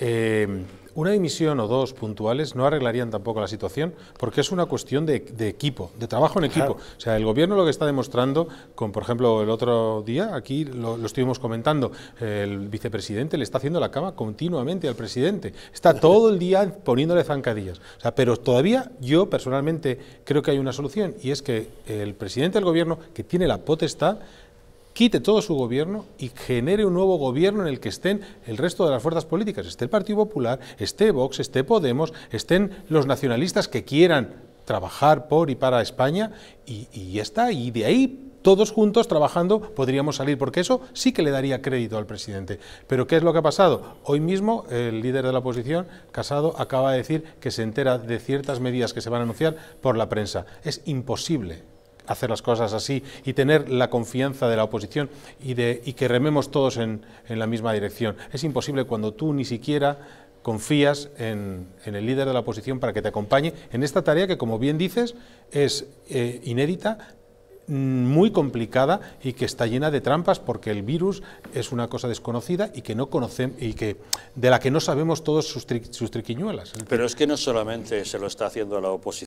Eh, una dimisión o dos puntuales no arreglarían tampoco la situación, porque es una cuestión de, equipo, de trabajo en equipo. O sea, el gobierno lo que está demostrando, con por ejemplo el otro día, aquí lo, estuvimos comentando, el vicepresidente le está haciendo la cama continuamente al presidente, está todo el día poniéndole zancadillas. sea, pero todavía yo personalmente creo que hay una solución, y es que el presidente del gobierno, que tiene la potestad, quite todo su gobierno y genere un nuevo gobierno en el que estén el resto de las fuerzas políticas, esté el Partido Popular, esté Vox, esté Podemos, estén los nacionalistas que quieran trabajar por y para España y, ya está, y de ahí todos juntos trabajando podríamos salir, porque eso sí que le daría crédito al presidente. Pero ¿qué es lo que ha pasado? Hoy mismo el líder de la oposición, Casado, acaba de decir que se entera de ciertas medidas que se van a anunciar por la prensa. Es imposible hacer las cosas así y tener la confianza de la oposición y, de, que rememos todos en, la misma dirección. Es imposible cuando tú ni siquiera confías en, el líder de la oposición para que te acompañe en esta tarea que, como bien dices, es eh, inédita, muy complicada y que está llena de trampas porque el virus es una cosa desconocida y que no y que de la que no sabemos todos sus, sus triquiñuelas. Pero es que no solamente se lo está haciendo a la oposición.